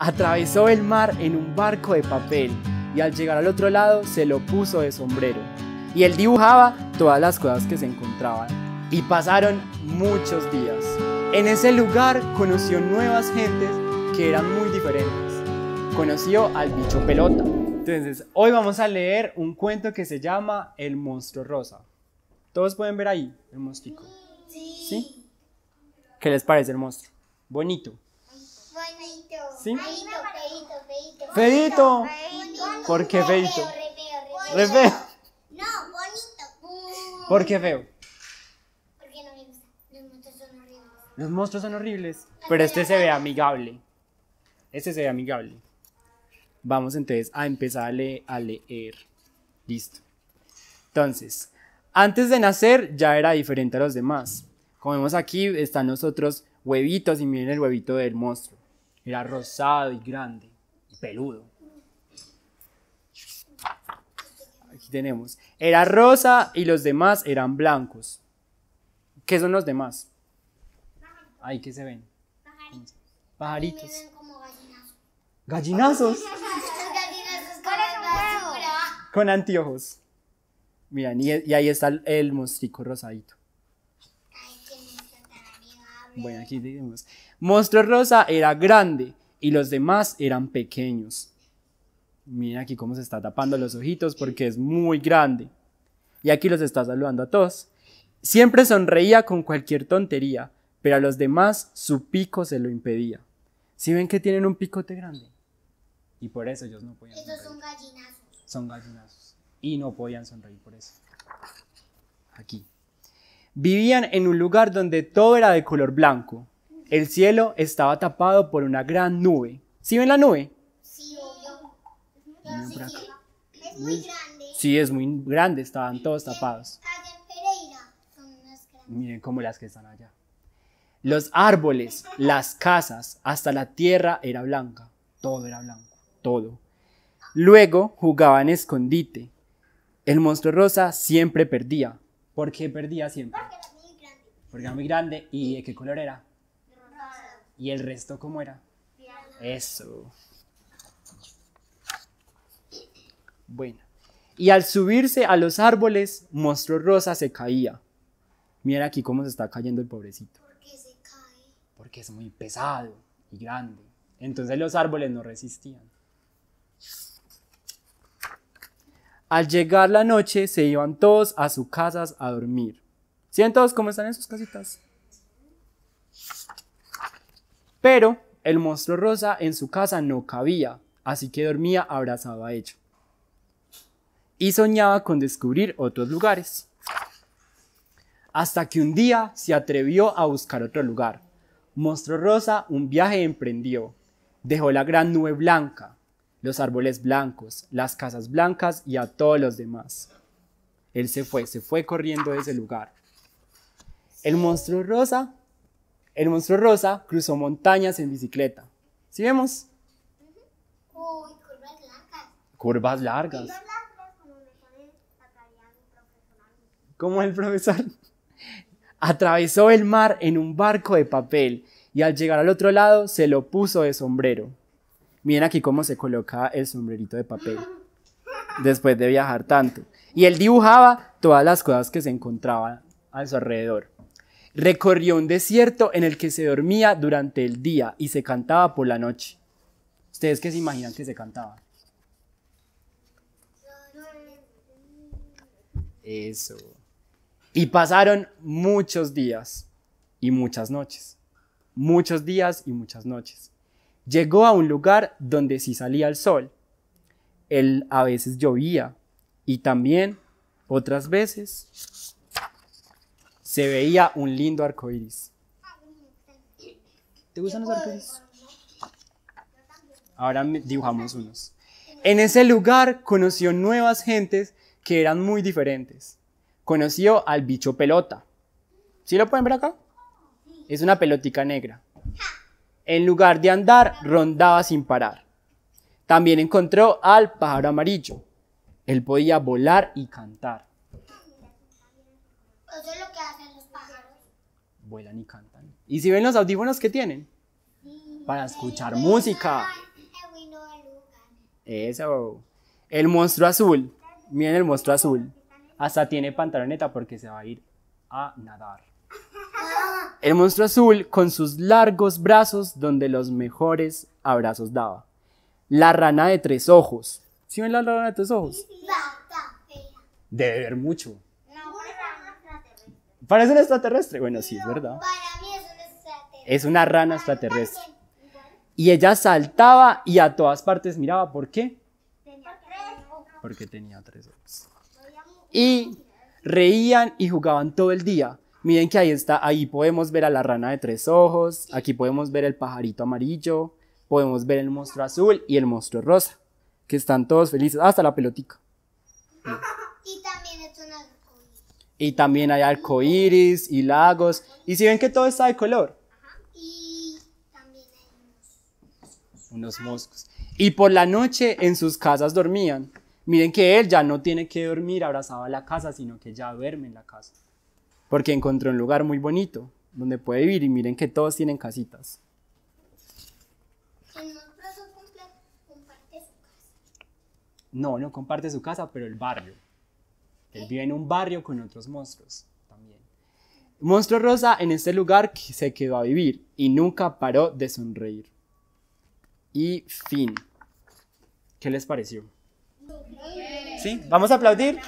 Atravesó el mar en un barco de papel y al llegar al otro lado se lo puso de sombrero. Y él dibujaba todas las cosas que se encontraban. Y pasaron muchos días. En ese lugar conoció nuevas gentes que eran muy diferentes. Conoció al bicho pelota. Entonces, hoy vamos a leer un cuento que se llama El monstruo rosa. Todos pueden ver ahí el monstruo. ¿Sí? ¿Qué les parece el monstruo? Bonito. Feito, feito, feito. ¿Por qué feito? Re feo. No, bonito. ¿Por qué feo? Porque no me gusta. Los monstruos son horribles. Los monstruos son horribles. Pero este se ve amigable. Este se ve amigable. Vamos entonces a empezar a, a leer. Listo. Entonces, antes de nacer ya era diferente a los demás. Como vemos aquí, están los otros huevitos y miren el huevito del monstruo. Era rosado y grande y peludo. Aquí tenemos. Era rosa y los demás eran blancos. ¿Qué son los demás? Ahí que se ven. Pajaritos. gallinazos. ¿Gallinazos? con, con anteojos. Miren, y, ahí está el, el mostrico rosadito. Bueno, aquí digamos. Monstruo Rosa era grande y los demás eran pequeños. Mira aquí cómo se está tapando los ojitos porque es muy grande. Y aquí los está saludando a todos. Siempre sonreía con cualquier tontería, pero a los demás su pico se lo impedía. Si ¿Sí ven que tienen un picote grande. Y por eso ellos no podían. Esos son gallinazos. Son gallinazos. Y no podían sonreír por eso. Aquí. Vivían en un lugar donde todo era de color blanco. El cielo estaba tapado por una gran nube. ¿Sí ven la nube? Sí, obvio. es muy grande. Sí, es muy grande, estaban todos tapados. Miren cómo las que están allá. Los árboles, las casas, hasta la tierra era blanca. Todo era blanco, todo. Luego jugaban escondite. El monstruo rosa siempre perdía. ¿Por qué perdía siempre? Porque era muy grande. ¿Y de qué color era? ¿Y el resto cómo era? Eso. Bueno. Y al subirse a los árboles, Monstruo Rosa se caía. Mira aquí cómo se está cayendo el pobrecito. ¿Por qué se cae? Porque es muy pesado y grande. Entonces los árboles no resistían. Al llegar la noche se iban todos a sus casas a dormir todos están en sus casitas. Pero el monstruo rosa en su casa no cabía, así que dormía abrazado a ella. Y soñaba con descubrir otros lugares. Hasta que un día se atrevió a buscar otro lugar. Monstruo Rosa un viaje emprendió. Dejó la gran nube blanca, los árboles blancos, las casas blancas y a todos los demás. Él se fue, se fue corriendo de ese lugar. El monstruo rosa, el monstruo rosa cruzó montañas en bicicleta. ¿Sí vemos? Uy, curvas largas. Curvas largas. como Como el profesor. Atravesó el mar en un barco de papel y al llegar al otro lado se lo puso de sombrero. Miren aquí cómo se coloca el sombrerito de papel después de viajar tanto. Y él dibujaba todas las cosas que se encontraban a su alrededor. Recorrió un desierto en el que se dormía durante el día y se cantaba por la noche. ¿Ustedes qué se imaginan que se cantaba? Eso. Y pasaron muchos días y muchas noches. Muchos días y muchas noches. Llegó a un lugar donde sí salía el sol. Él a veces llovía y también otras veces se veía un lindo arco ¿Te gustan los arcoíris? Ahora dibujamos unos. En ese lugar conoció nuevas gentes que eran muy diferentes. Conoció al bicho pelota. ¿Sí lo pueden ver acá? Es una pelotica negra. En lugar de andar, rondaba sin parar. También encontró al pájaro amarillo. Él podía volar y cantar. Vuelan y cantan. ¿Y si ven los audífonos que tienen? Para escuchar música. Eso. El monstruo azul. Miren el monstruo azul. Hasta tiene pantaloneta porque se va a ir a nadar. Ah. El monstruo azul con sus largos brazos donde los mejores abrazos daba. La rana de tres ojos. ¿Si ven la rana de tres ojos? Debe ver mucho. Parece un extraterrestre. Bueno, sí, es verdad. Para mí es un extraterrestre. Es una rana extraterrestre. Y ella saltaba y a todas partes miraba. ¿Por qué? Porque tenía tres ojos. Y reían y jugaban todo el día. Miren que ahí está, ahí podemos ver a la rana de tres ojos, aquí podemos ver el pajarito amarillo, podemos ver el monstruo azul y el monstruo rosa, que están todos felices, hasta la pelotica. Y también hay arcoíris y lagos. Y si ven que todo está de color. Y también hay unos moscos. Y por la noche en sus casas dormían. Miren que él ya no tiene que dormir abrazado a la casa, sino que ya duerme en la casa. Porque encontró un lugar muy bonito donde puede vivir y miren que todos tienen casitas. No, no comparte su casa, pero el barrio. Él vive en un barrio con otros monstruos también. Monstruo Rosa en este lugar se quedó a vivir y nunca paró de sonreír. Y fin. ¿Qué les pareció? Sí, vamos a aplaudir.